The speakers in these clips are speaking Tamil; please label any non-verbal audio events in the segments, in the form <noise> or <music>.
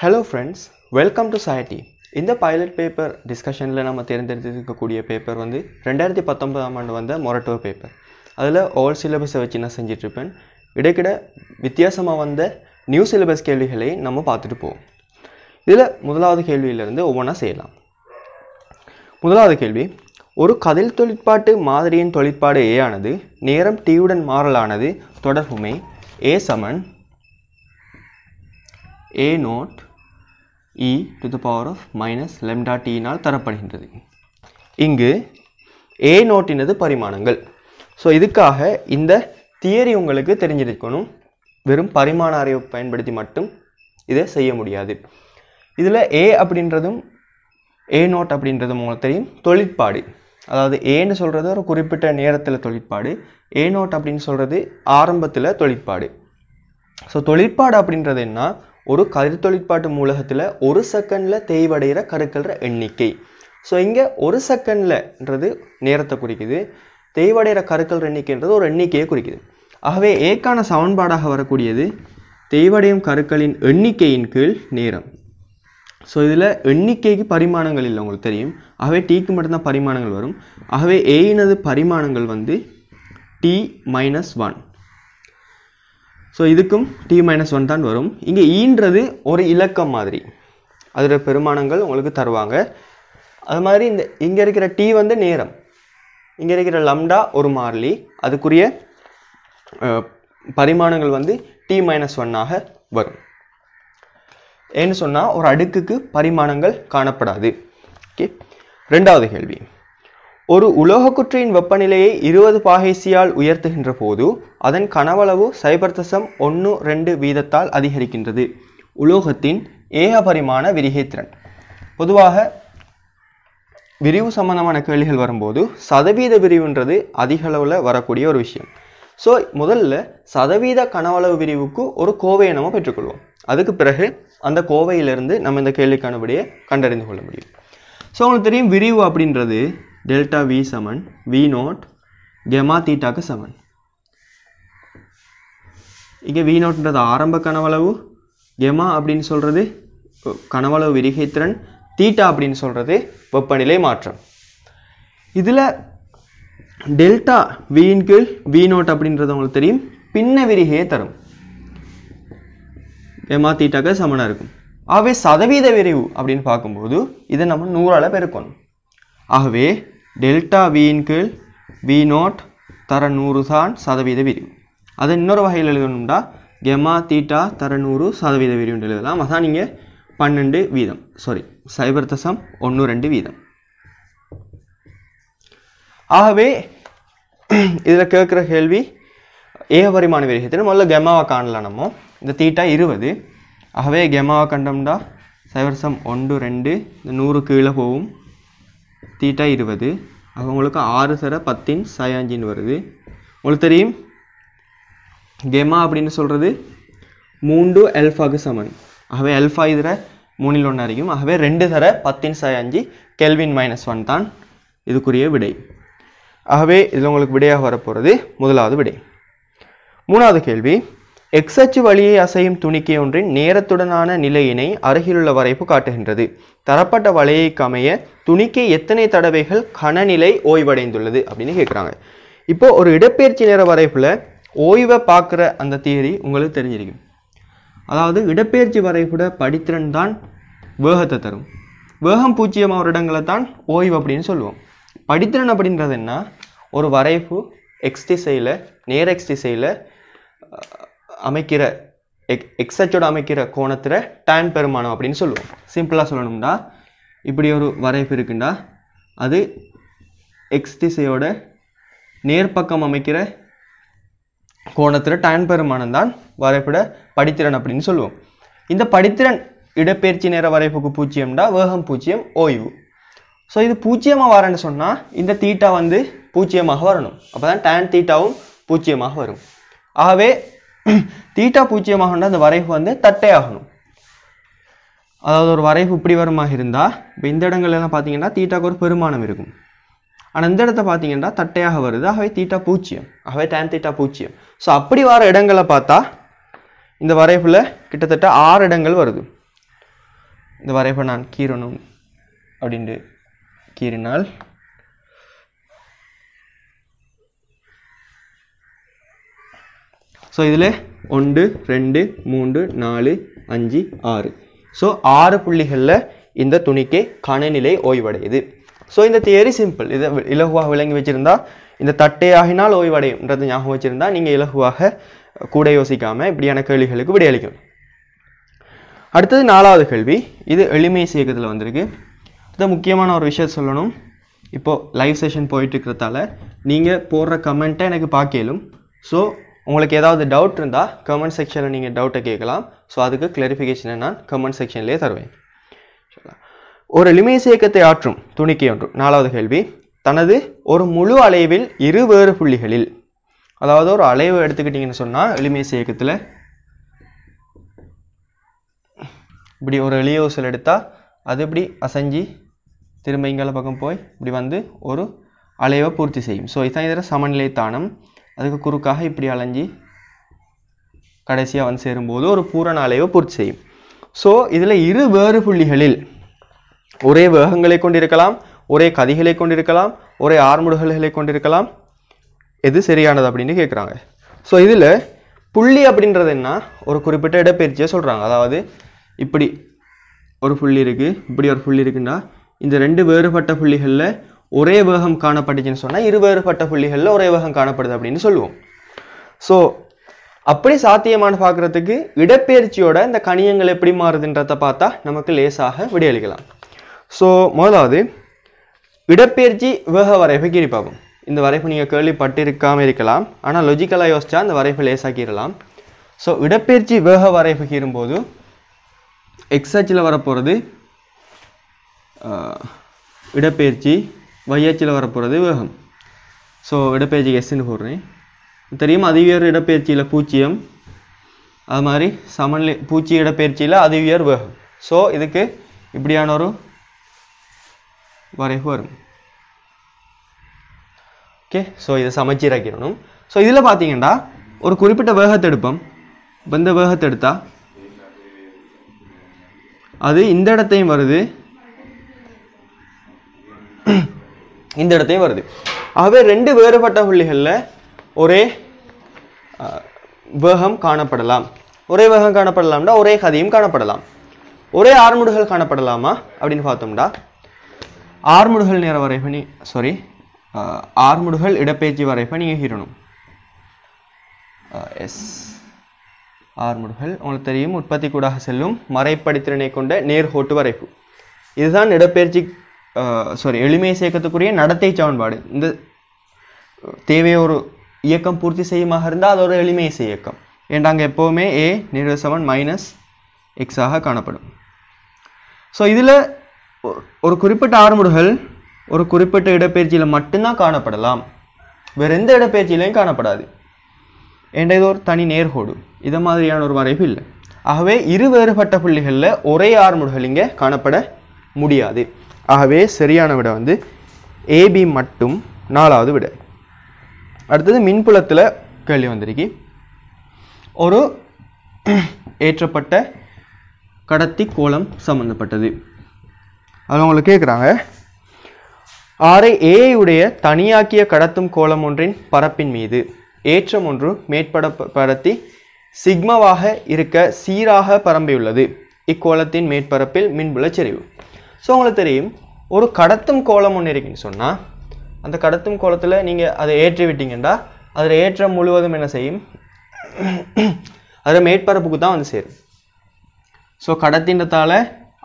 ஹலோ ஃப்ரெண்ட்ஸ் வெல்கம் டு சயட்டி இந்த பைலட் பேப்பர் டிஸ்கஷனில் நம்ம தேர்ந்தெடுத்துருக்கக்கூடிய பேப்பர் வந்து ரெண்டாயிரத்தி பத்தொன்பதாம் ஆண்டு வந்த மொரட்டோ பேப்பர் அதில் ஓல் சிலபஸை வச்சு நான் செஞ்சிட்ருப்பேன் இடைக்கிட வித்தியாசமாக வந்த நியூ சிலபஸ் கேள்விகளை நம்ம பார்த்துட்டு போவோம் இதில் முதலாவது கேள்வியிலேருந்து ஒவ்வொன்றா செய்யலாம் முதலாவது கேள்வி ஒரு கதில் தொழிற்பாட்டு மாதிரியின் தொழிற்பாடு ஏ ஆனது நேரம் டியுடன் மாறலானது தொடர்புமை ஏ சமன் A naught e to the power of minus lambda நால் தரப்படுகின்றது இங்கு ஏ நோட்டினது பரிமாணங்கள் ஸோ இதுக்காக இந்த தியரி உங்களுக்கு தெரிஞ்சிருக்கணும் வெறும் பரிமானாரியுப் பயன் பயன்படுத்தி மட்டும் இதை செய்ய முடியாது இதில் ஏ அப்படின்றதும் ஏ நோட் அப்படின்றதும் உங்கள் தெரியும் தொழிற்பாடு அதாவது ஏன்னு சொல்கிறது ஒரு குறிப்பிட்ட நேரத்தில் தொழிற்பாடு ஏ நோட் அப்படின்னு சொல்கிறது ஆரம்பத்தில் தொழிற்பாடு ஸோ தொழிற்பாடு அப்படின்றது என்ன ஒரு தொழிற்பாட்டு மூலகத்தில் ஒரு செகண்டில் தேய்வடைகிற கருக்கள்ற எண்ணிக்கை ஸோ இங்கே ஒரு செகண்டில்ன்றது நேரத்தை குறிக்குது தேய்வடைகிற கருக்கள் எண்ணிக்கைன்றது ஒரு எண்ணிக்கையை குறிக்குது ஆகவே ஏக்கான சமன்பாடாக வரக்கூடியது தேய்வடையும் கருக்களின் எண்ணிக்கையின் கீழ் நேரம் ஸோ இதில் எண்ணிக்கைக்கு பரிமாணங்கள் இல்லை உங்களுக்கு தெரியும் ஆகவே டீக்கு மட்டும்தான் பரிமாணங்கள் வரும் ஆகவே ஏயினது பரிமாணங்கள் வந்து டி மைனஸ் ஒன் ஸோ இதுக்கும் டி மைனஸ் ஒன் தான் வரும் இங்கே ஈன்றது ஒரு இலக்கம் மாதிரி அதோட பெருமானங்கள் உங்களுக்கு தருவாங்க அது மாதிரி இந்த இங்கே இருக்கிற டீ வந்து நேரம் இங்கே இருக்கிற லம்டா ஒரு மாறிலி அதுக்குரிய பரிமாணங்கள் வந்து டி மைனஸ் ஒன்னாக வரும் ஏன்னு சொன்னால் ஒரு அடுக்குக்கு பரிமாணங்கள் காணப்படாது ஓகே ரெண்டாவது கேள்வி ஒரு உலோகக்குற்றின் வெப்பநிலையை இருபது பாகைசியால் உயர்த்துகின்ற போது அதன் கனவளவு சைபர்தசம் ஒன்று ரெண்டு வீதத்தால் அதிகரிக்கின்றது உலோகத்தின் ஏகபரிமாண விரிகைத்திறன் பொதுவாக விரிவு சம்பந்தமான கேள்விகள் வரும்போது சதவீத விரிவுன்றது அதிக அளவில் வரக்கூடிய ஒரு விஷயம் ஸோ முதல்ல சதவீத கனவளவு விரிவுக்கு ஒரு கோவையை நம்ம பெற்றுக்கொள்வோம் அதுக்கு பிறகு அந்த கோவையிலிருந்து நம்ம இந்த கேள்விக்கானபடியே கண்டறிந்து கொள்ள முடியும் ஸோ உங்களுக்கு தெரியும் விரிவு அப்படின்றது டெல்டா வி சமன் வி நோட் கெமா தீட்டாக்கு சமன் இங்கே வி நோட்ன்றது ஆரம்ப கனவளவு கெமா அப்படின்னு சொல்கிறது கனவளவு விரிகைத்திறன் தீட்டா அப்படின்னு சொல்கிறது வெப்பநிலை மாற்றம் இதில் டெல்டா வியின் கீழ் வி நோட் அப்படின்றது உங்களுக்கு தெரியும் பின்ன விரிகையை தரும் எமா தீட்டாக்க சமனாக இருக்கும் ஆகவே சதவீத விரைவு அப்படின்னு பார்க்கும்போது இதை நம்ம நூறால் பெருக்கணும் ஆகவே டெல்டா வியின் கீழ் வி நோட் தர நூறு தான் சதவீத விரிவு அதை இன்னொரு வகையில் எழுதணும்டா கெமா தீட்டா தர நூறு சதவீத விரிவுன்னு எழுதலாம் அதான் நீங்கள் பன்னெண்டு வீதம் சாரி சைபர் தசம் ஒன்று ரெண்டு வீதம் ஆகவே இதில் கேட்குற கேள்வி ஏகபரிமாண விரகத்தின் முதல்ல கெமாவை காணலாம் நம்ம இந்த தீட்டா இருபது ஆகவே கெமாவை கண்டோம்டா சைபர் ஒன்று ரெண்டு இந்த நூறு கீழே போகும் தீட்டா இருபது அப்போ உங்களுக்கு ஆறு சர பத்தின் சயாஞ்சின்னு வருது உங்களுக்கு தெரியும் கெமா அப்படின்னு சொல்கிறது மூன்று எல்ஃபாக்கு சமன் ஆகவே எல்ஃபா இதில் மூணில் ஒன்று அறியும் ஆகவே ரெண்டு தர பத்தின் சயாஞ்சி கெல்வின் மைனஸ் ஒன் தான் இதுக்குரிய விடை ஆகவே இதில் உங்களுக்கு விடையாக வரப்போகிறது முதலாவது விடை மூணாவது கேள்வி எக்ஸ் அச்சு வழியை அசையும் துணிக்கை ஒன்றின் நேரத்துடனான நிலையினை அருகிலுள்ள வரைப்பு காட்டுகின்றது தரப்பட்ட வலையைக்கு அமைய துணிக்கை எத்தனை தடவைகள் கனநிலை ஓய்வடைந்துள்ளது அப்படின்னு கேட்குறாங்க இப்போ ஒரு இடப்பெயர்ச்சி நேர வரைப்பில் ஓய்வை பார்க்குற அந்த தியரி உங்களுக்கு தெரிஞ்சிருக்கும் அதாவது இடப்பெயர்ச்சி வரைபட படித்திறன் தான் வேகத்தை தரும் வேகம் பூஜ்ஜியமாக ஒரு இடங்களை தான் ஓய்வு அப்படின்னு சொல்லுவோம் படித்திறன் அப்படின்றது என்ன ஒரு வரைப்பு எக்ஸ் திசையில் நேர எக்ஸ் திசையில் அமைக்கிற எக் எக்ஸச்சோட அமைக்கிற கோணத்தில் டேன் பெருமானம் அப்படின்னு சொல்லுவோம் சிம்பிளாக சொல்லணும்டா இப்படி ஒரு வரைப்பு இருக்குண்டா அது எக்ஸ் திசையோட நேர்பக்கம் அமைக்கிற கோணத்தில் டேன் பெருமானம் தான் வரைபட படித்திறன் அப்படின்னு சொல்லுவோம் இந்த படித்திறன் இடப்பெயர்ச்சி நேர வரைப்புக்கு பூஜ்ஜியம்டா வேகம் பூஜ்ஜியம் ஓய்வு ஸோ இது பூஜ்ஜியமாக வரேன்னு சொன்னால் இந்த தீட்டா வந்து பூஜ்ஜியமாக வரணும் அப்போ தான் டேன் தீட்டாவும் பூஜ்ஜியமாக வரும் ஆகவே தீட்டா பூஜ்ஜியமாகணும்னா அந்த வரைவு வந்து தட்டை ஆகணும் அதாவது ஒரு வரைவு இப்படி வரமாக இருந்தால் இப்போ இந்த இடங்கள்லாம் பார்த்தீங்கன்னா தீட்டாக்கு ஒரு பெருமானம் இருக்கும் ஆனால் இந்த இடத்த பார்த்தீங்கன்னா தட்டையாக வருது ஆகவே தீட்டா பூச்சியம் ஆகவே டேன் தீட்டா பூச்சியம் ஸோ அப்படி வர இடங்களை பார்த்தா இந்த வரைவில் கிட்டத்தட்ட ஆறு இடங்கள் வருது இந்த வரைவை நான் கீறணும் அப்படின்ட்டு கீறினால் ஸோ இதில் ஒன்று ரெண்டு மூன்று நாலு அஞ்சு ஆறு ஸோ ஆறு புள்ளிகளில் இந்த துணிக்கு கனநிலை ஓய்வடையுது ஸோ இந்த தியரி சிம்பிள் இதை இலகுவாக விளங்கி வச்சுருந்தா இந்த தட்டையாகினால் ஓய்வடையும்ன்றது ஞாபகம் வச்சுருந்தா நீங்கள் இலகுவாக கூட யோசிக்காமல் இப்படியான கேள்விகளுக்கு விடையளிக்கும் அடுத்தது நாலாவது கேள்வி இது எளிமை சேர்க்கத்தில் வந்திருக்கு அடுத்த முக்கியமான ஒரு விஷயம் சொல்லணும் இப்போது லைவ் செஷன் போயிட்டுருக்கிறதால நீங்கள் போடுற கமெண்ட்டை எனக்கு பார்க்கலும் ஸோ உங்களுக்கு ஏதாவது டவுட் இருந்தால் கமெண்ட் செக்ஷனில் நீங்கள் டவுட்டை கேட்கலாம் ஸோ அதுக்கு கிளாரிஃபிகேஷனை நான் கமெண்ட் செக்ஷன்லேயே தருவேன் ஒரு லிமேஸ் இயக்கத்தை ஆற்றும் துணிக்கை ஒன்று நாலாவது கேள்வி தனது ஒரு முழு அலைவில் இரு வேறு புள்ளிகளில் அதாவது ஒரு அலைவை எடுத்துக்கிட்டிங்கன்னு சொன்னால் எளிமேஸ் இயக்கத்தில் இப்படி ஒரு எளிய ஊசல் எடுத்தால் அது இப்படி அசைஞ்சு திரும்ப இங்கால பக்கம் போய் இப்படி வந்து ஒரு அலைவை பூர்த்தி செய்யும் ஸோ இதுதான் இதர சமநிலை தானம் அதுக்கு குறுக்காக இப்படி அலைஞ்சி கடைசியாக வந்து சேரும்போது ஒரு பூரண அலைவை பூர்த்தி செய்யும் ஸோ இதில் இரு வேறு புள்ளிகளில் ஒரே வேகங்களை கொண்டிருக்கலாம் ஒரே கதிகளை கொண்டிருக்கலாம் ஒரே ஆர்முடுகல்களை கொண்டிருக்கலாம் எது சரியானது அப்படின்னு கேட்குறாங்க ஸோ இதில் புள்ளி அப்படின்றது என்ன ஒரு குறிப்பிட்ட இடப்பெயர்ச்சியை சொல்கிறாங்க அதாவது இப்படி ஒரு புள்ளி இருக்குது இப்படி ஒரு புள்ளி இருக்குன்னா இந்த ரெண்டு வேறுபட்ட புள்ளிகளில் ஒரே வேகம் காணப்பட்டுச்சுன்னு சொன்னால் இருவேறுபட்ட புள்ளிகளில் ஒரே வேகம் காணப்படுது அப்படின்னு சொல்லுவோம் ஸோ அப்படி சாத்தியமான பார்க்குறதுக்கு இடப்பெயர்ச்சியோட இந்த கணியங்கள் எப்படி மாறுதுன்றத பார்த்தா நமக்கு லேசாக விடையளிக்கலாம் ஸோ முதலாவது இடப்பெயர்ச்சி வேக வரைவை பார்ப்போம் இந்த வரைப்பு நீங்கள் கேள்விப்பட்டிருக்காமல் இருக்கலாம் ஆனால் லொஜிக்கலாக யோசிச்சா அந்த வரைப்பு லேசாக்கிடலாம் ஸோ இடப்பெயர்ச்சி வேக வரைப்பு கீறும்போது எக்ஸாச்சில் வரப்போகிறது இடப்பெயர்ச்சி வையாச்சியில் வரப்போகிறது வேகம் ஸோ இடப்பெயர்ச்சி எஸ்ன்னு போடுறேன் தெரியும் அதிவியர் இடப்பெயர்ச்சியில் பூச்சியம் அது மாதிரி சமநிலை பூச்சி இடப்பெயர்ச்சியில் அதிவியர் வேகம் ஸோ இதுக்கு இப்படியான ஒரு வரைவு வரும் ஓகே ஸோ இதை சமைச்சீராக்கிடணும் ஸோ இதில் பார்த்தீங்கன்னா ஒரு குறிப்பிட்ட வேகத்தை எடுப்போம் இப்போ இந்த வேகத்தை எடுத்தால் அது இந்த இடத்தையும் வருது இந்த இடத்தையும் வருது ஆகவே ரெண்டு வேறுபட்ட புள்ளிகளில் ஒரே வேகம் காணப்படலாம் ஒரே வேகம் காணப்படலாம்டா ஒரே கதையும் காணப்படலாம் ஒரே ஆறுமுடுகள் காணப்படலாமா அப்படின்னு பார்த்தோம்டா ஆறுமுடுகள் நேர வரைபணி சாரி ஆறுமுடுகள் இடப்பெயர்ச்சி வரைபணி ஈகிரணும் எஸ் ஆறுமுடுகள் உங்களுக்கு தெரியும் உற்பத்தி கூடாக செல்லும் மறைப்படித்திறனை கொண்ட நேர்கோட்டு வரைப்பு இதுதான் இடப்பெயர்ச்சி சாரி எளிமை சேர்க்கத்துக்குரிய நடத்தை சமன்பாடு இந்த தேவையை ஒரு இயக்கம் பூர்த்தி செய்யுமாக இருந்தால் அது ஒரு எளிமை இயக்கம் ஏண்டாங்க அங்கே எப்போவுமே ஏ செவன் மைனஸ் எக்ஸாக காணப்படும் ஸோ இதில் ஒரு குறிப்பிட்ட ஆறுமுடுகள் ஒரு குறிப்பிட்ட இடப்பெயர்ச்சியில் மட்டும்தான் காணப்படலாம் வேறு எந்த இடப்பெயர்ச்சியிலையும் காணப்படாது ஏன்டா இது ஒரு தனி நேர்கோடு இதை மாதிரியான ஒரு மறைவு இல்லை ஆகவே இரு வேறுபட்ட புள்ளிகளில் ஒரே ஆறுமுடுகள் இங்கே காணப்பட முடியாது ஆகவே சரியான விடை வந்து ஏபி மட்டும் நாலாவது விடை அடுத்தது மின்புலத்தில் கேள்வி வந்திருக்கு ஒரு ஏற்றப்பட்ட கடத்தி கோலம் சம்மந்தப்பட்டது அது உங்களுக்கு கேட்குறாங்க ஆரை ஏயுடைய தனியாக்கிய கடத்தும் கோலம் ஒன்றின் பரப்பின் மீது ஏற்றம் ஒன்று மேற்பட பரத்தி சிக்மவாக இருக்க சீராக பரம்பியுள்ளது இக்கோலத்தின் மேற்பரப்பில் மின்புல செறிவு ஸோ உங்களுக்கு தெரியும் ஒரு கடத்தும் கோலம் ஒன்று இருக்குன்னு சொன்னால் அந்த கடத்தும் கோலத்தில் நீங்கள் அதை ஏற்றி விட்டீங்கன்னா அதில் ஏற்றம் முழுவதும் என்ன செய்யும் அதில் மேற்பரப்புக்கு தான் வந்து சேரும் ஸோ கடத்தின்றத்தால்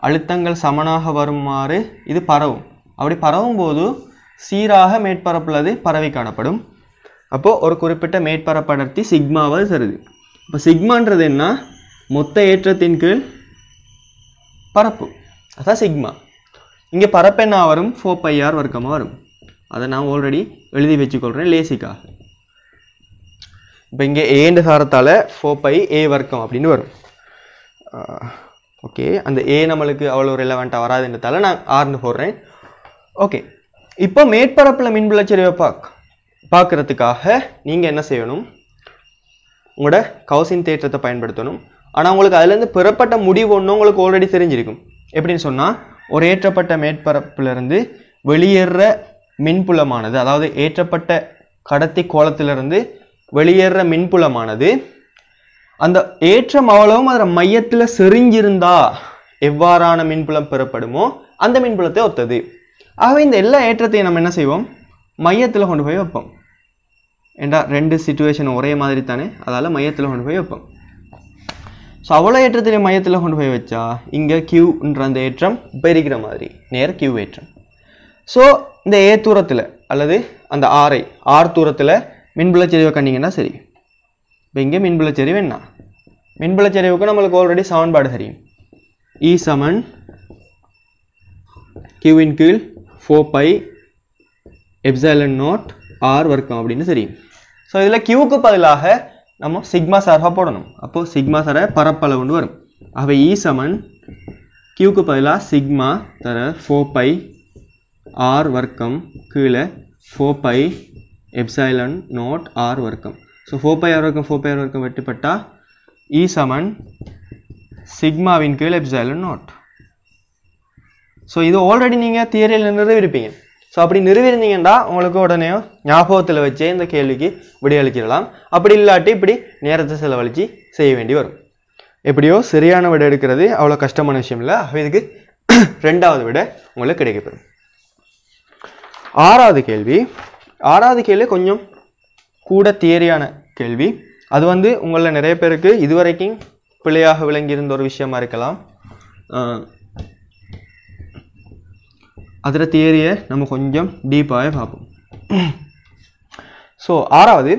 அழுத்தங்கள் சமனாக வருமாறு இது பரவும் அப்படி பரவும் போது சீராக மேற்பரப்பில் அது பரவி காணப்படும் அப்போது ஒரு குறிப்பிட்ட அடர்த்தி சிக்மாவது தருது இப்போ சிக்மான்றது என்ன மொத்த ஏற்றத்தின் கீழ் பரப்பு அதான் சிக்மா இங்கே பரப்பெண்ணா வரும் ஃபோர் பை ஆர் வர்க்கமாக வரும் அதை நான் ஆல்ரெடி எழுதி வச்சுக்கொள்கிறேன் லேசிக்காக இப்போ இங்கே ஏண்டு சாரத்தால் ஃபோர் பை ஏ வர்க்கம் அப்படின்னு வரும் ஓகே அந்த ஏ நம்மளுக்கு அவ்வளோ ரிலவெண்ட்டாக வராதுன்றதால நான் ஆர்னு போடுறேன் ஓகே இப்போ மேற்பரப்பில் மின்புலச்சரிவை பா பார்க்குறதுக்காக நீங்கள் என்ன செய்யணும் உங்களோட கவுசின் தேற்றத்தை பயன்படுத்தணும் ஆனால் உங்களுக்கு அதுலேருந்து பெறப்பட்ட முடிவு ஒன்று உங்களுக்கு ஆல்ரெடி தெரிஞ்சிருக்கும் எப்படின்னு சொன்னால் ஒரு ஏற்றப்பட்ட மேற்பரப்பிலிருந்து வெளியேற மின்புலமானது அதாவது ஏற்றப்பட்ட கடத்தி கோலத்திலிருந்து வெளியேற மின்புலமானது அந்த ஏற்றம் அவ்வளவும் அதில் மையத்தில் செறிஞ்சிருந்தா எவ்வாறான மின்புலம் பெறப்படுமோ அந்த மின்புலத்தை ஒத்தது ஆகவே இந்த எல்லா ஏற்றத்தையும் நம்ம என்ன செய்வோம் மையத்தில் கொண்டு போய் வைப்போம் ஏண்டா ரெண்டு சுச்சுவேஷன் ஒரே மாதிரி தானே அதால் மையத்தில் கொண்டு போய் வைப்போம் ஸோ அவ்வளோ ஏற்றத்திலே மையத்தில் கொண்டு போய் வச்சா இங்கே கியூன்ற அந்த ஏற்றம் இப்போ மாதிரி நேர் கியூ ஏற்றம் ஸோ இந்த ஏ தூரத்தில் அல்லது அந்த ஆரை ஆர் தூரத்தில் மின்புலச்சரிவை கண்டிங்கன்னா சரி இப்போ இங்கே மின்புலச்சரிவு என்ன மின்புலச்சரிவுக்கு நம்மளுக்கு ஆல்ரெடி சமன்பாடு தெரியும் இ e சமன் கியூவின் கீழ் ஃபோ பை எப்சலன் நோட் ஆர் வர்க்கம் அப்படின்னு தெரியும் ஸோ இதில் கியூக்கு பதிலாக நம்ம சிக்மா சார்பாக போடணும் அப்போது சிக்மா சார பரப்பளவு கொண்டு வரும் அவை இ e சமன் கியூக்கு பதிலாக சிக்மா தர ஃபோ பை ஆர் வர்க்கம் கீழே four pi epsilon naught R வர்க்கம் ஸோ ஃபோ பை ஆர் வர்க்கம் ஃபோ பை ஆர் வர்க்கம் வெட்டுப்பட்டால் இ e சமன் சிக்மாவின் கீழே எப்சைலன் நோட் ஸோ இது ஆல்ரெடி நீங்கள் தியரியில் நிறைவேறிப்பீங்க ஸோ அப்படி நிறுவிருந்தீங்கன்னா உங்களுக்கு உடனே ஞாபகத்தில் வச்சே இந்த கேள்விக்கு விடையளிக்கிறலாம் அப்படி இல்லாட்டி இப்படி நேரத்தை செலவழித்து செய்ய வேண்டி வரும் எப்படியோ சரியான விடை எடுக்கிறது அவ்வளோ கஷ்டமான விஷயம் இல்லை இதுக்கு <coughs> ரெண்டாவது விட உங்களுக்கு கிடைக்கப்படும் ஆறாவது கேள்வி ஆறாவது கேள்வி கொஞ்சம் கூட தியரியான கேள்வி அது வந்து உங்களில் நிறைய பேருக்கு இதுவரைக்கும் பிள்ளையாக விளங்கியிருந்த ஒரு விஷயமா இருக்கலாம் அதில் தியரியை நம்ம கொஞ்சம் டீப்பாகவே பார்ப்போம் ஸோ ஆறாவது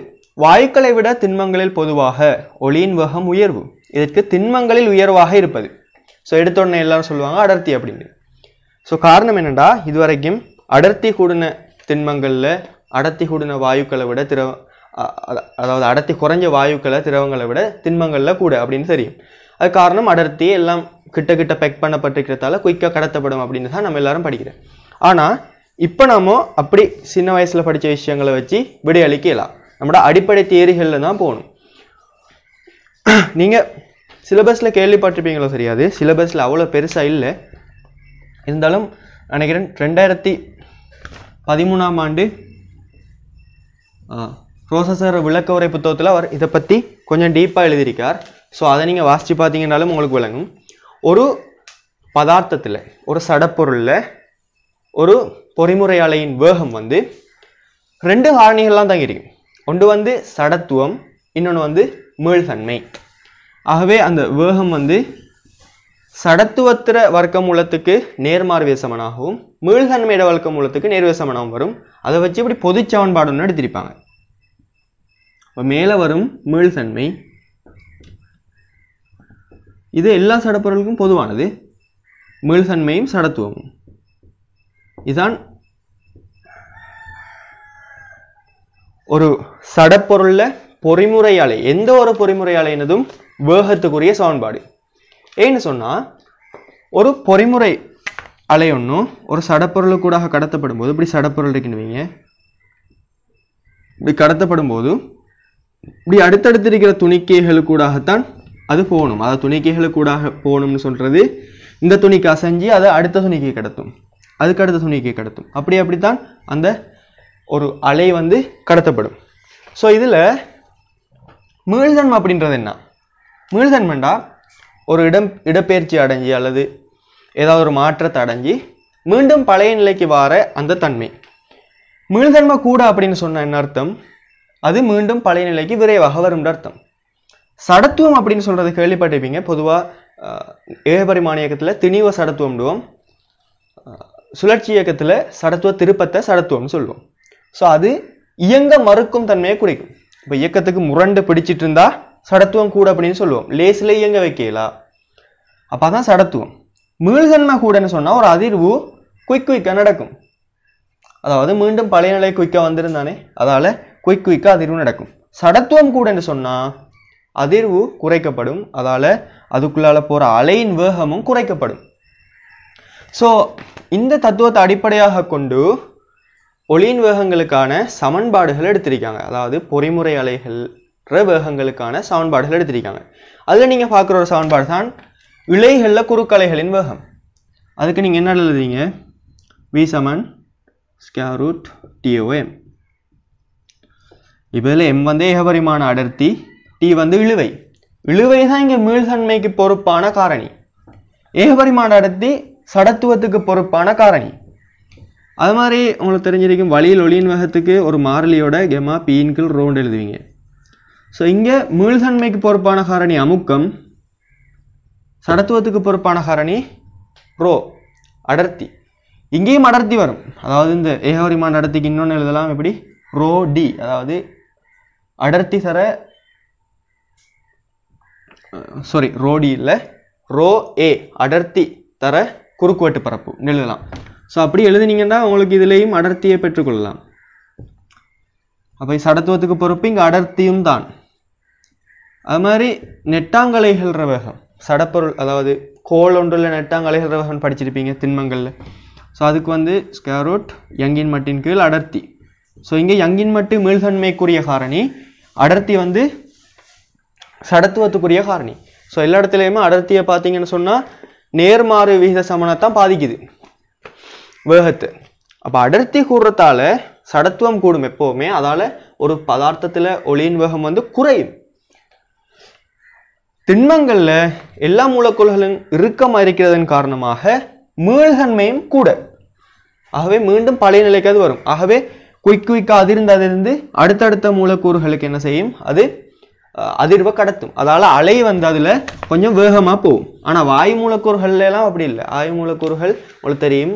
வாயுக்களை விட திண்மங்களில் பொதுவாக ஒளியின் வகம் உயர்வு இதற்கு திண்மங்களில் உயர்வாக இருப்பது ஸோ எடுத்தோடனே எல்லாரும் சொல்லுவாங்க அடர்த்தி அப்படின்னு ஸோ காரணம் என்னென்னா இதுவரைக்கும் அடர்த்தி கூடின திண்மங்களில் அடர்த்தி கூடின வாயுக்களை விட திரவ அதாவது அடர்த்தி குறைஞ்ச வாயுக்களை திரவங்களை விட திண்மங்களில் கூட அப்படின்னு தெரியும் அது காரணம் அடர்த்தி எல்லாம் கிட்ட கிட்ட பெக் பண்ணப்பட்டிருக்கிறதால குயிக்காக கடத்தப்படும் அப்படின்னு தான் நம்ம எல்லாரும் படிக்கிறேன் ஆனால் இப்போ நாம அப்படி சின்ன வயசில் படித்த விஷயங்களை வச்சு விடையளிக்கலாம் நம்மட அடிப்படை தேரிகளில் தான் போகணும் <clears throat> நீங்கள் சிலபஸில் கேள்விப்பட்டிருப்பீங்களோ தெரியாது சிலபஸில் அவ்வளோ பெருசாக இல்லை இருந்தாலும் நினைக்கிறேன் ரெண்டாயிரத்தி பதிமூணாம் ஆண்டு ரோசசர் விளக்க உரை புத்தகத்தில் அவர் இதை பற்றி கொஞ்சம் டீப்பாக எழுதியிருக்கார் ஸோ அதை நீங்கள் வாசித்து பார்த்தீங்கன்னாலும் உங்களுக்கு விளங்கும் ஒரு பதார்த்தத்தில் ஒரு சடப்பொருளில் ஒரு பொறிமுறையாளையின் வேகம் வந்து ரெண்டு காரணிகள்லாம் இருக்கும் ஒன்று வந்து சடத்துவம் இன்னொன்று வந்து மீள்தன்மை ஆகவே அந்த வேகம் வந்து சடத்துவத்திர வர்க்க மூலத்துக்கு வேசமனாகவும் மீள்தன்மையிட வர்க்க மூலத்துக்கு நேர்வேசமனாகவும் வரும் அதை வச்சு இப்படி பொதுச்சவன்பாடு ஒன்று எடுத்திருப்பாங்க மேலே வரும் மீள்தன்மை இது எல்லா சடப்பொருளுக்கும் பொதுவானது மீள்தன்மையும் சடத்துவமும் இதுதான் ஒரு சடப்பொருளில் பொறிமுறையாலை எந்த ஒரு பொறிமுறையாலேனதும் வேகத்துக்குரிய சமன்பாடு ஏன்னு சொன்னால் ஒரு பொறிமுறை அலை ஒன்றும் ஒரு சடப்பொருளுக்கூடாக கடத்தப்படும் போது இப்படி சடப்பொருள் இருக்குன்னுவீங்க இப்படி கடத்தப்படும் போது இப்படி அடுத்தடுத்து இருக்கிற துணிக்கைகளுக்கூடாகத்தான் அது போகணும் அதை கூட போகணும்னு சொல்கிறது இந்த துணிக்கு அசைஞ்சு அதை அடுத்த துணிக்கை கடத்தும் அதுக்கு அடுத்த துணிக்கை கடத்தும் அப்படி அப்படித்தான் அந்த ஒரு அலை வந்து கடத்தப்படும் ஸோ இதில் மீள்தன்மை அப்படின்றது என்ன மீள்தன்மைண்டா ஒரு இடம் இடப்பெயர்ச்சி அடைஞ்சி அல்லது ஏதாவது ஒரு மாற்றத்தை அடைஞ்சி மீண்டும் பழைய நிலைக்கு வார அந்த தன்மை மீள்தன்மை கூட அப்படின்னு சொன்ன என்ன அர்த்தம் அது மீண்டும் பழைய நிலைக்கு விரைவாக வரும்ன்ற அர்த்தம் சடத்துவம் அப்படின்னு சொல்கிறது கேள்விப்பட்டிருப்பீங்க பொதுவாக ஏகபரிமான இயக்கத்தில் திணிவ சடத்துவம்டுவோம் சுழற்சி இயக்கத்தில் சடத்துவ திருப்பத்தை சடத்துவம்னு சொல்லுவோம் ஸோ அது இயங்க மறுக்கும் தன்மையை குறைக்கும் இப்போ இயக்கத்துக்கு முரண்டு பிடிச்சிட்டு இருந்தா சடத்துவம் கூட அப்படின்னு சொல்லுவோம் லேஸில் இயங்க வைக்கலாம் அப்போ தான் சடத்துவம் மீள்தன்மை கூடன்னு சொன்னால் ஒரு அதிர்வு குயிக் குயிக்காக நடக்கும் அதாவது மீண்டும் பழைய நிலை குயிக்காக வந்திருந்தானே அதால் குயிக் குயிக்காக அதிர்வு நடக்கும் சடத்துவம் கூடன்னு சொன்னால் அதிர்வு குறைக்கப்படும் அதால் அதுக்குள்ளால் போகிற அலையின் வேகமும் குறைக்கப்படும் ஸோ இந்த தத்துவத்தை அடிப்படையாக கொண்டு ஒளியின் வேகங்களுக்கான சமன்பாடுகள் எடுத்திருக்காங்க அதாவது பொறிமுறை அலைகள் வேகங்களுக்கான சமன்பாடுகள் எடுத்திருக்காங்க அதில் நீங்கள் பார்க்குற ஒரு சமன்பாடு தான் இலைகளில் குறுக்கலைகளின் வேகம் அதுக்கு நீங்கள் என்ன எழுதுறீங்க வி சமன் ஸ்கேர் ரூட் டிஓஎம் இப்போ இதில் எம் வந்து ஏகபரிமான அடர்த்தி டி வந்து இழுவை இழுவை தான் இங்கே மீள்தன்மைக்கு பொறுப்பான காரணி ஏகபரிமாண அடர்த்தி சடத்துவத்துக்கு பொறுப்பான காரணி அது மாதிரி உங்களுக்கு தெரிஞ்சிருக்கும் வழியில் ஒளியின் வகத்துக்கு ஒரு மாறலியோட கெமா பீன்கில் ரோண்டு எழுதுவீங்க ஸோ இங்கே மீள்தன்மைக்கு பொறுப்பான காரணி அமுக்கம் சடத்துவத்துக்கு பொறுப்பான காரணி ரோ அடர்த்தி இங்கேயும் அடர்த்தி வரும் அதாவது இந்த ஏகவரிமான அடர்த்திக்கு இன்னொன்று எழுதலாம் எப்படி ரோ டி அதாவது அடர்த்தி தர சாரி ரோடி இல்லை ரோ ஏ அடர்த்தி தர குறுக்குவெட்டு பரப்பு எழுதலாம் ஸோ அப்படி எழுதினீங்கன்னா உங்களுக்கு இதுலேயும் அடர்த்தியை பெற்றுக்கொள்ளலாம் அப்போ சடத்துவத்துக்கு பொறுப்பு இங்கே அடர்த்தியும் தான் அது மாதிரி நெட்டாங்கலைகள் வேகம் சடப்பொருள் அதாவது கோல் ஒன்றில் நெட்டாங்கலைகள் வேகம் படிச்சிருப்பீங்க திண்மங்களில் ஸோ அதுக்கு வந்து ஸ்கேரோட் யங்கின் மட்டின் கீழ் அடர்த்தி ஸோ இங்கே யங்கின் மட்டு மீள்தன்மைக்குரிய காரணி அடர்த்தி வந்து சடத்துவத்துக்குரிய காரணி ஸோ எல்லா இடத்துலையுமே அடர்த்தியை பார்த்தீங்கன்னு சொன்னால் நேர்மாறு விகித சமணத்தான் பாதிக்குது வேகத்து அப்போ அடர்த்தி கூடுறதால சடத்துவம் கூடும் எப்போவுமே அதால் ஒரு பதார்த்தத்தில் ஒளியின் வேகம் வந்து குறையும் திண்மங்களில் எல்லா மூலக்கூறுகளும் இறுக்கமாக இருக்கிறதன் காரணமாக மீள்தன்மையும் கூட ஆகவே மீண்டும் பழைய நிலைக்காவது வரும் ஆகவே குயிக் குயிக்காக அதிர்ந்து அதிர்ந்து அடுத்தடுத்த மூலக்கூறுகளுக்கு என்ன செய்யும் அது அதிர்வை கடத்தும் அதால் அலை வந்து அதில் கொஞ்சம் வேகமாக போகும் ஆனால் வாயு மூலக்கூறுகள்லாம் அப்படி இல்லை வாயு மூலக்கூறுகள் உங்களுக்கு தெரியும்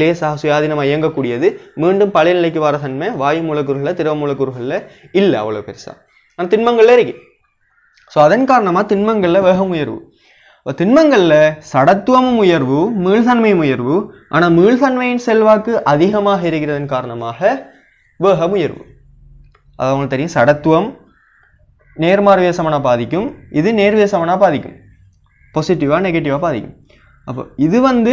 லேசாக சுயாதீனமாக இயங்கக்கூடியது மீண்டும் பழைய நிலைக்கு வர தன்மை வாயு மூலக்கூறுகளில் திரவ மூலக்கூறுகளில் இல்லை அவ்வளோ பெருசாக ஆனால் திண்மங்களில் இருக்கு ஸோ அதன் காரணமாக திண்மங்களில் வேகம் உயர்வு திண்மங்களில் சடத்துவமும் உயர்வு மீள்தன்மையும் உயர்வு ஆனால் மீள்தன்மையின் செல்வாக்கு அதிகமாக இருக்கிறதன் காரணமாக வேகம் உயர்வு அது அவங்களுக்கு தெரியும் சடத்துவம் நேர்மார்வே சமனாக பாதிக்கும் இது நேர்வே சமனாக பாதிக்கும் பொசிட்டிவாக நெகட்டிவாக பாதிக்கும் அப்போ இது வந்து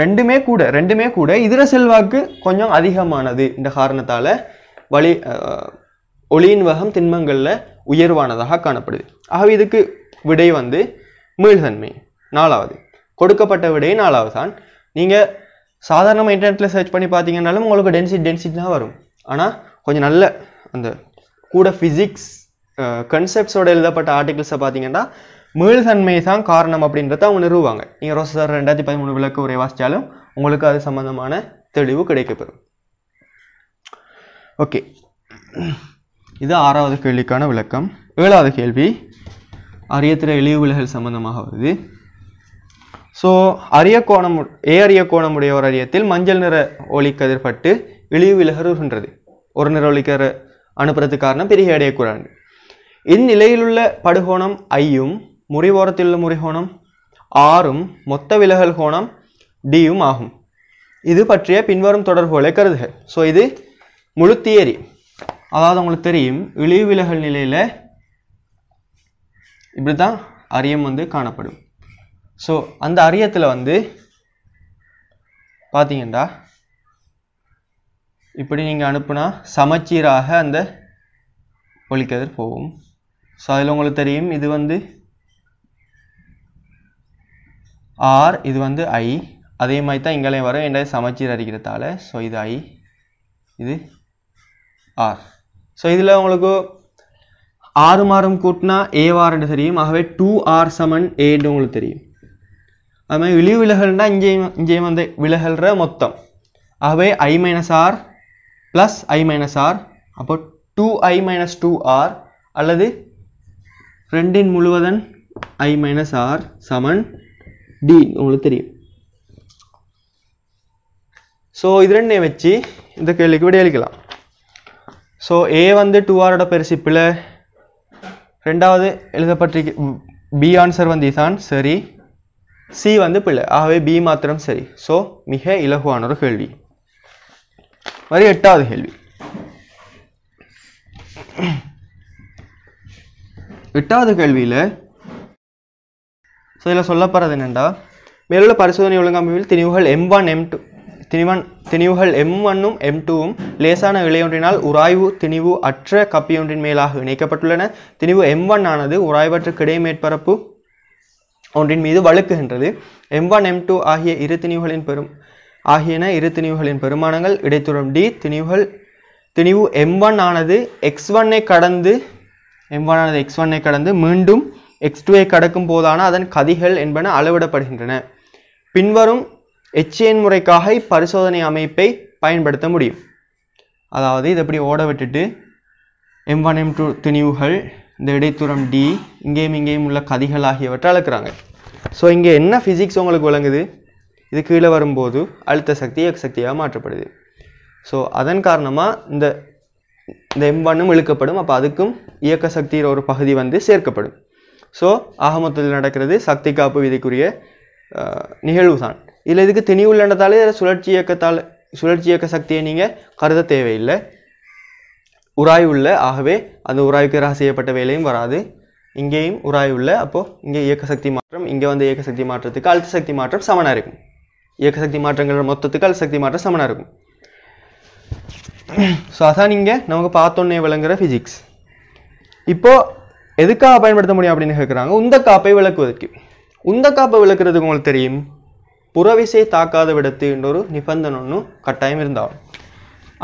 ரெண்டுமே கூட ரெண்டுமே கூட இதர செல்வாக்கு கொஞ்சம் அதிகமானது இந்த காரணத்தால் வழி ஒளியின் வகம் திண்மங்களில் உயர்வானதாக காணப்படுது ஆகவே இதுக்கு விடை வந்து மீள்தன்மை நாலாவது கொடுக்கப்பட்ட விடை நாலாவது தான் நீங்கள் சாதாரணமாக இன்டர்நெட்டில் சர்ச் பண்ணி பார்த்தீங்கன்னாலும் உங்களுக்கு டென்சிட் டென்சிட்டி தான் வரும் ஆனால் கொஞ்சம் நல்ல அந்த கூட ஃபிசிக்ஸ் கன்செப்ட்ஸோட எழுதப்பட்ட ஆர்டிகிள்ஸை பார்த்தீங்கன்னா மீள்தன்மை தான் காரணம் அப்படின்றத அவங்க நிறுவாங்க நீங்கள் ரோசர் ரெண்டாயிரத்தி பதிமூணு விளக்கு உரை வாசித்தாலும் உங்களுக்கு அது சம்மந்தமான தெளிவு கிடைக்கப்பெறும் ஓகே இது ஆறாவது கேள்விக்கான விளக்கம் ஏழாவது கேள்வி அரியத்திர இழிவு விலகல் சம்பந்தமாக வருது ஸோ அரிய கோணம் ஏ அரிய உடைய ஒரு அரியத்தில் மஞ்சள் நிற ஒளி கதிர்பட்டு இழிவு விலகல் ஒரு நிற ஒளிக்கிற அனுப்புறதுக்கு காரணம் பெரிய அடையக்கூடாது இந்நிலையிலுள்ள படுகோணம் ஐயும் உள்ள முறிகோணம் ஆறும் மொத்த விலகல் கோணம் டியும் ஆகும் இது பற்றிய பின்வரும் தொடர்புகளை கருதுக ஸோ இது முழு தியரி அதாவது உங்களுக்கு தெரியும் இழிவு விலகல் நிலையில் இப்படி தான் அரியம் வந்து காணப்படும் ஸோ அந்த அரியத்தில் வந்து பார்த்தீங்கடா இப்படி நீங்கள் அனுப்புனா சமச்சீராக அந்த ஒலிக்கதிர் போகும் ஸோ அதில் உங்களுக்கு தெரியும் இது வந்து ஆர் இது வந்து ஐ அதே மாதிரி தான் இங்கேலையும் வரும் என்ன சமச்சீர் அடிக்கிறதால ஸோ இது ஐ இது ஆர் ஸோ இதில் உங்களுக்கு ஆறு மாறும் கூட்டினா ஏ வார்னு தெரியும் ஆகவே டூ ஆர் சமன் ஏன்னு உங்களுக்கு தெரியும் அது மாதிரி இழிவு விலகல்னால் இங்கேயும் இங்கேயும் வந்து விலகல்ற மொத்தம் ஆகவே I minus R plus I minus R அப்போ two I minus two R அல்லது ரெண்டின் முழுவதன் ஐ மைனஸ் ஆர் சமன் டி உங்களுக்கு தெரியும் ஸோ இது ரெண்டையும் வச்சு இந்த கேள்விக்கு விட எழுக்கலாம் ஸோ ஏ வந்து டூ ஆரோட பெருசிப்பில் ரெண்டாவது எழுதப்பட்டிருக்கு பி ஆன்சர் வந்து இதான் சரி சி வந்து பிள்ளை ஆகவே பி மாத்திரம் சரி ஸோ மிக இலகுவான ஒரு கேள்வி மாதிரி எட்டாவது கேள்வி எட்டாவது கேள்வியில் ஸோ இதில் சொல்லப்படுறது என்னென்னா மேலுள்ள பரிசோதனை ஒழுங்கமைப்பில் திணிவுகள் எம் ஒன் எம் டூ திணிவன் திணிவுகள் எம் ஒன்னும் எம் டூவும் லேசான விலையொன்றினால் உராய்வு திணிவு அற்ற கப்பியொன்றின் மேலாக இணைக்கப்பட்டுள்ளன திணிவு எம் ஒன் ஆனது உராய்வற்ற கிடை மேற்பரப்பு ஒன்றின் மீது வழுக்குகின்றது எம் ஒன் எம் டூ ஆகிய இரு திணிவுகளின் பெரும் ஆகியன இரு திணிவுகளின் பெருமானங்கள் இடைத்துறம் டி திணிவுகள் திணிவு எம் ஒன் ஆனது எக்ஸ் ஒன்னை கடந்து எம் ஒன்னானது எக்ஸ் ஒன்னை கடந்து மீண்டும் எக்ஸ் டூவை கடக்கும் போதான அதன் கதிகள் என்பன அளவிடப்படுகின்றன பின்வரும் எச்ஏன் முறைக்காக பரிசோதனை அமைப்பை பயன்படுத்த முடியும் அதாவது இது எப்படி ஓட விட்டுட்டு எம் ஒன் எம் டூ துணிவுகள் இந்த இடைத்தூரம் டி இங்கேயும் இங்கேயும் உள்ள கதிகள் ஆகியவற்றை அளக்குறாங்க ஸோ இங்கே என்ன ஃபிசிக்ஸ் உங்களுக்கு விளங்குது இது கீழே வரும்போது அழுத்த சக்தி எக் சக்தியாக மாற்றப்படுது ஸோ அதன் காரணமாக இந்த இந்த எம் ஒன்னும் இழுக்கப்படும் அப்போ அதுக்கும் இயக்க சக்தியில் ஒரு பகுதி வந்து சேர்க்கப்படும் ஸோ ஆகமத்தில் நடக்கிறது சக்தி காப்பு விதிக்குரிய நிகழ்வு தான் இதில் இதுக்கு திணி உள்ளனதாலே சுழற்சி இயக்கத்தால் சுழற்சி இயக்க சக்தியை நீங்கள் கருத தேவையில்லை உராய் உள்ள ஆகவே அந்த உராய்க்கு செய்யப்பட்ட வேலையும் வராது இங்கேயும் உராய் உள்ள அப்போது இங்கே இயக்க சக்தி மாற்றம் இங்கே வந்து இயக்க சக்தி மாற்றத்துக்கு அழுத்த சக்தி மாற்றம் சமனாக இருக்கும் இயக்க சக்தி மொத்தத்துக்கு அழுத்த சக்தி மாற்றம் சமனாக இருக்கும் ஸோ அதான் இங்கே நமக்கு பார்த்தோன்னே விளங்குற ஃபிசிக்ஸ் இப்போது எதுக்காக பயன்படுத்த முடியும் அப்படின்னு கேட்குறாங்க உந்த காப்பை விளக்குவதற்கு உந்த காப்பை விளக்குறதுக்கு உங்களுக்கு தெரியும் புறவிசை தாக்காத விடத்துன்ற ஒரு நிபந்தனை ஒன்று கட்டாயம் இருந்தாலும்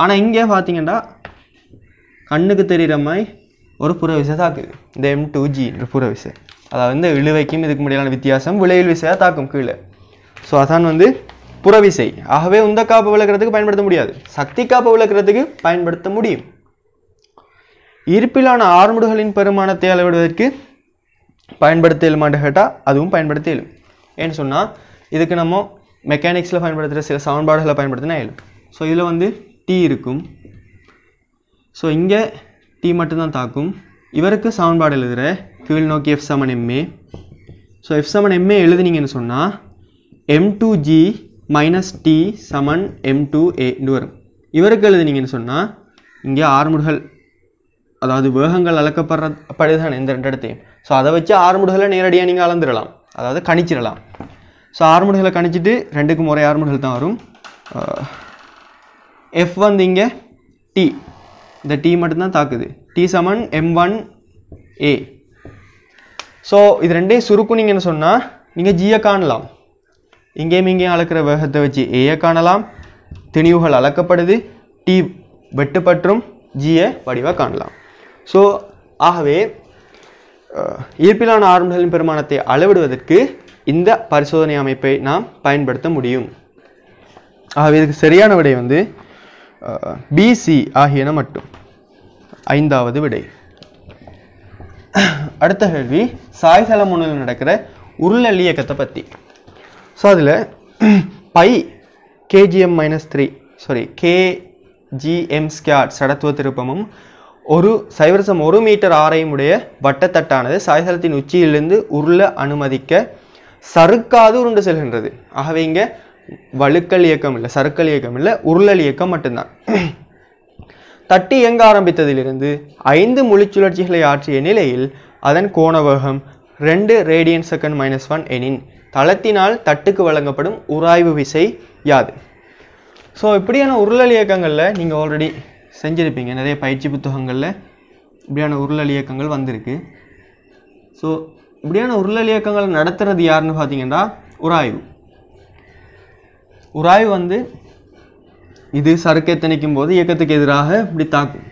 ஆனால் இங்கே பார்த்தீங்கன்னா கண்ணுக்கு தெரிகிற மாதிரி ஒரு புறவிசை தாக்குது இந்த எம் டூ ஜின்ற புறவிசை அதாவது இந்த இழுவைக்கும் இதுக்கு முடியலான வித்தியாசம் விளைவில் விசையாக தாக்கும் கீழே ஸோ அதான் வந்து புறவிசை ஆகவே உந்த காப்பு விளக்குறதுக்கு பயன்படுத்த முடியாது சக்தி காப்பு விளக்குறதுக்கு பயன்படுத்த முடியும் இருப்பிலான ஆர்முடுகளின் பெருமானத்தை அளவிடுவதற்கு பயன்படுத்த இயலுமான்னு கேட்டால் அதுவும் பயன்படுத்த இயலும் ஏன்னு சொன்னால் இதுக்கு நம்ம மெக்கானிக்ஸில் பயன்படுத்துகிற சில சமன்பாடுகளை பயன்படுத்தினா இயலும் ஸோ இதில் வந்து டி இருக்கும் ஸோ இங்கே டி மட்டும்தான் தாக்கும் இவருக்கு சமன்பாடு எழுதுகிற கீழ் நோக்கி எஃப் செவன் எம்ஏ ஸோ எஃப் செவன் எம்ஏ எழுதுனீங்கன்னு சொன்னால் M two G minus T சமன் எம் டூ ஏன்னு வரும் இவருக்கு நீங்கள் சொன்னால் இங்கே ஆறுமுடுகள் அதாவது வேகங்கள் அளக்கப்படுற படுதான் இந்த ரெண்டு இடத்தையும் ஸோ அதை வச்சு ஆறுமுடுகளை நேரடியாக நீங்கள் அளந்துடலாம் அதாவது கணிச்சிடலாம் ஸோ ஆறுமுடுகளை கணிச்சிட்டு ரெண்டுக்கும் முறை ஆறுமுடுகள் தான் வரும் எஃப் வந்து இங்கே டி இந்த டி மட்டும்தான் தாக்குது டி சமன் எம் ஒன் ஏ ஸோ இது ரெண்டே என்ன சொன்னால் நீங்கள் ஜியை காணலாம் இங்கேயும் இங்கேயும் அளக்கிற வேகத்தை வச்சு ஏயை காணலாம் திணிவுகள் அளக்கப்படுது டி வெட்டுப்பற்றும் ஜியை வடிவாக காணலாம் ஸோ ஆகவே ஈர்ப்பிலான ஆரம்பங்களின் பெருமானத்தை அளவிடுவதற்கு இந்த பரிசோதனை அமைப்பை நாம் பயன்படுத்த முடியும் ஆகவே இதுக்கு சரியான விடை வந்து பிசி ஆகியன மட்டும் ஐந்தாவது விடை அடுத்த கேள்வி சாய்சல முன்னில் நடக்கிற உருளல் இயக்கத்தை பற்றி ஸோ அதில் பை KGM minus three sorry KGM squared சடத்துவ திருப்பமும் ஒரு சைவரசம் ஒரு மீட்டர் ஆரையுடைய வட்டத்தட்டானது சாய்சலத்தின் உச்சியிலிருந்து உருள அனுமதிக்க சறுக்காது உருண்டு செல்கின்றது ஆகவே இங்கே வழுக்கல் இயக்கம் இல்லை சறுக்கல் இயக்கம் இல்லை உருளல் இயக்கம் மட்டும்தான் <clears throat> தட்டு இயங்க ஆரம்பித்ததிலிருந்து ஐந்து முழிச்சுழற்சிகளை ஆற்றிய நிலையில் அதன் கோணவேகம் ரெண்டு ரேடியன் செகண்ட் மைனஸ் ஒன் எனின் தளத்தினால் தட்டுக்கு வழங்கப்படும் உராய்வு விசை யாது ஸோ இப்படியான உருளல் இயக்கங்களில் நீங்கள் ஆல்ரெடி செஞ்சுருப்பீங்க நிறைய பயிற்சி புத்தகங்களில் இப்படியான உருளல் இயக்கங்கள் வந்திருக்கு ஸோ இப்படியான உருளல் இயக்கங்கள் நடத்துகிறது யாருன்னு பார்த்தீங்கன்னா உராய்வு உராய்வு வந்து இது சறுக்கை திணிக்கும் போது இயக்கத்துக்கு எதிராக இப்படி தாக்கும்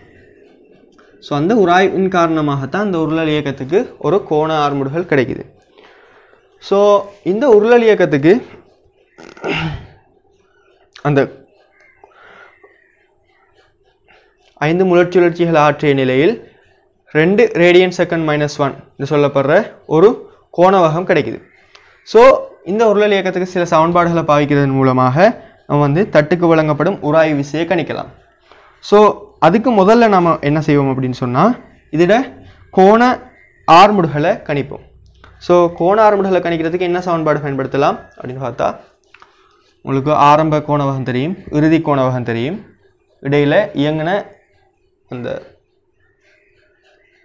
ஸோ அந்த உராய்வின் காரணமாகத்தான் அந்த உருளல் இயக்கத்துக்கு ஒரு கோண ஆர்முடுகள் கிடைக்குது ஸோ இந்த உருளல் இயக்கத்துக்கு அந்த ஐந்து சுழற்சிகள் ஆற்றிய நிலையில் ரெண்டு ரேடியன் செகண்ட் மைனஸ் ஒன் என்று சொல்லப்படுற ஒரு கோணவகம் கிடைக்குது ஸோ இந்த உருளல் இயக்கத்துக்கு சில சமன்பாடுகளை பாவிக்கிறதன் மூலமாக நம்ம வந்து தட்டுக்கு வழங்கப்படும் உராய்வு விசையை கணிக்கலாம் ஸோ அதுக்கு முதல்ல நாம் என்ன செய்வோம் அப்படின்னு சொன்னால் இதில் கோண ஆர்முடுகளை கணிப்போம் ஸோ கோண ஆரம்புகளை கணிக்கிறதுக்கு என்ன சமன்பாடு பயன்படுத்தலாம் அப்படின்னு பார்த்தா உங்களுக்கு ஆரம்ப கோணவகம் தெரியும் இறுதி கோணவகம் தெரியும் இடையில் இயங்கின அந்த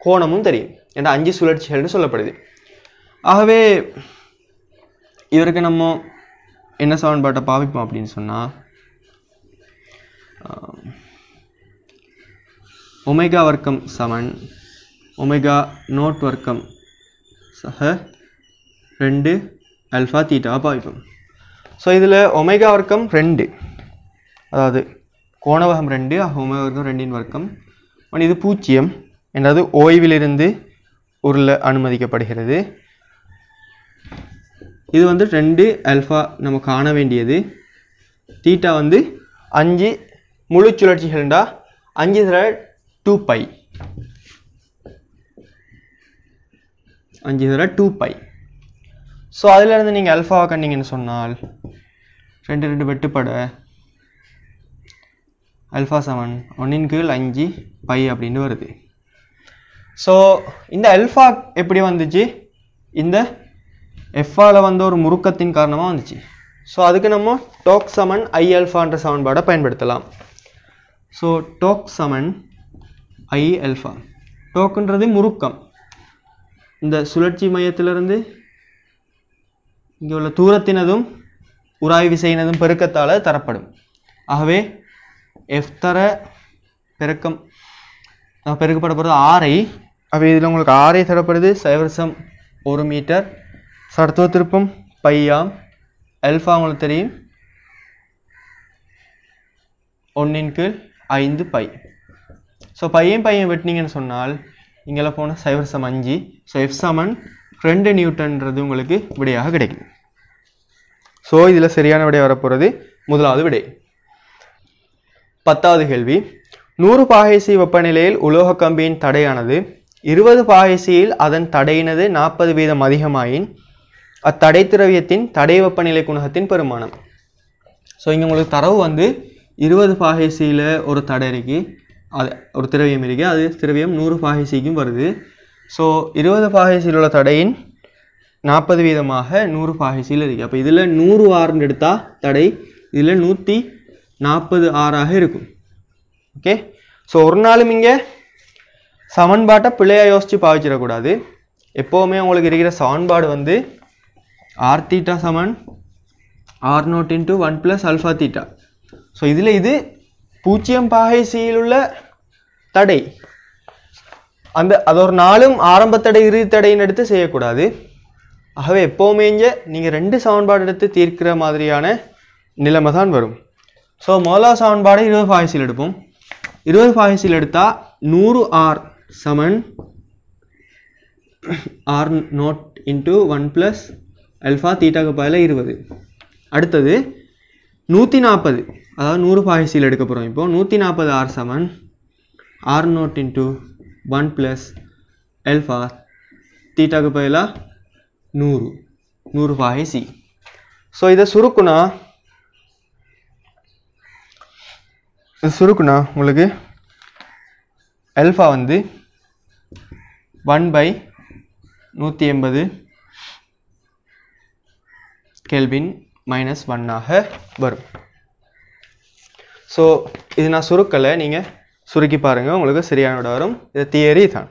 கோணமும் தெரியும் ஏன்னா அஞ்சு சுழற்சிகள்னு சொல்லப்படுது ஆகவே இவருக்கு நம்ம என்ன சமன்பாட்டை பாவிப்போம் அப்படின்னு சொன்னால் ஒமேகா வர்க்கம் சமன் ஒமேகா நோட் வர்க்கம் சக ரெண்டு அல்ஃபா தீட்டாவாக பாய்க்கும் ஸோ இதில் ஒமேகா வர்க்கம் ரெண்டு அதாவது கோணவகம் ரெண்டு ஒமேகா வர்க்கம் ரெண்டின் வர்க்கம் அண்ட் இது பூஜ்ஜியம் என்றது ஓய்விலிருந்து உருள அனுமதிக்கப்படுகிறது இது வந்து ரெண்டு அல்ஃபா நம்ம காண வேண்டியது தீட்டா வந்து அஞ்சு முழு சுழற்சிகள்டா அஞ்சு தர டூ பை அஞ்சு இதில் டூ பை ஸோ அதிலேருந்து நீங்கள் அல்ஃபாவை கண்டிங்கன்னு சொன்னால் ரெண்டு ரெண்டு வெட்டுப்பட அல்ஃபா செவன் ஒன்னின் கீழ் அஞ்சு பை அப்படின்னு வருது ஸோ இந்த அல்ஃபா எப்படி வந்துச்சு இந்த எஃபாவில் வந்த ஒரு முறுக்கத்தின் காரணமாக வந்துச்சு ஸோ அதுக்கு நம்ம டோக் சமன் ஐ அல்ஃபான்ற சமன்பாடை பயன்படுத்தலாம் ஸோ டோக் சமன் ஐ அல்ஃபா டோக்குன்றது முறுக்கம் இந்த சுழற்சி மையத்திலிருந்து இங்கே உள்ள தூரத்தினதும் உராய் விசையினதும் பெருக்கத்தால் தரப்படும் ஆகவே எஃப் தர பெருக்கம் பெருக்கப்பட போகிறது ஆரை அப்போ இதில் உங்களுக்கு ஆரை தரப்படுது சைவரசம் ஒரு மீட்டர் சடத்துவ திருப்பம் பையாம் அல்ஃபா உங்களுக்கு தெரியும் ஒன்றின் கீழ் ஐந்து பை ஸோ பையன் பையன் வெட்டினீங்கன்னு சொன்னால் இங்கெல்லாம் போன சைவர் சம் அஞ்சு ஸோ எஃப் சமன் ரெண்டு நியூட்டன்றது உங்களுக்கு விடையாக கிடைக்கும் ஸோ இதில் சரியான விடை வரப்போகிறது முதலாவது விடை பத்தாவது கேள்வி நூறு பாகைசி வெப்பநிலையில் உலோக கம்பியின் தடையானது இருபது பாகைசியில் அதன் தடையினது நாற்பது வீதம் அதிகமாயின் அத்தடை திரவியத்தின் தடை வெப்பநிலை குணகத்தின் பெருமானம் ஸோ இங்கே உங்களுக்கு தரவு வந்து இருபது பாகைசியில் ஒரு தடை இருக்குது அது ஒரு திரவியம் இருக்குது அது திரவியம் நூறு பாகைசிக்கும் வருது ஸோ இருபது பாகைசியில் உள்ள தடையின் நாற்பது வீதமாக நூறு பாகைசியில் இருக்குது அப்போ இதில் நூறு ஆறுன்னு எடுத்தால் தடை இதில் நூற்றி நாற்பது ஆறாக இருக்கும் ஓகே ஸோ ஒரு நாளும் இங்கே சமன்பாட்டை பிள்ளையாக யோசித்து பாவிச்சிடக்கூடாது எப்போவுமே உங்களுக்கு இருக்கிற சமன்பாடு வந்து ஆர் தீட்டா சமன் R naught into one plus alpha theta so இதில் இது பூஜ்ஜியம் பாகை உள்ள தடை அந்த அது ஒரு நாளும் ஆரம்பத்தடை இறுதி தடைன்னு எடுத்து செய்யக்கூடாது ஆகவே எப்போவுமே இங்கே நீங்கள் ரெண்டு சமன்பாடு எடுத்து தீர்க்கிற மாதிரியான நிலைமை தான் வரும் ஸோ முதலாவது சமன்பாடை இருபது பாகசியில் எடுப்போம் இருபது பாகசியில் எடுத்தால் நூறு ஆர் சமன் R naught into one plus alpha தீட்டாக்கு பதில் இருபது அடுத்தது நூற்றி நாற்பது அதாவது நூறு பாயசியில் எடுக்க போகிறோம் இப்போது நூற்றி நாற்பது ஆர் செவன் R naught into one plus alpha தீட்டாக்கு பதிலாக நூறு நூறு பாயசி ஸோ இதை சுருக்குனா சுருக்குனா உங்களுக்கு எல்ஃபா வந்து ஒன் பை நூற்றி எண்பது கெல்வின் மைனஸ் ஒன்னாக வரும் ஸோ இது நான் சுருக்கலை நீங்கள் சுருக்கி பாருங்கள் உங்களுக்கு சரியான வரும் இது தியரி தான்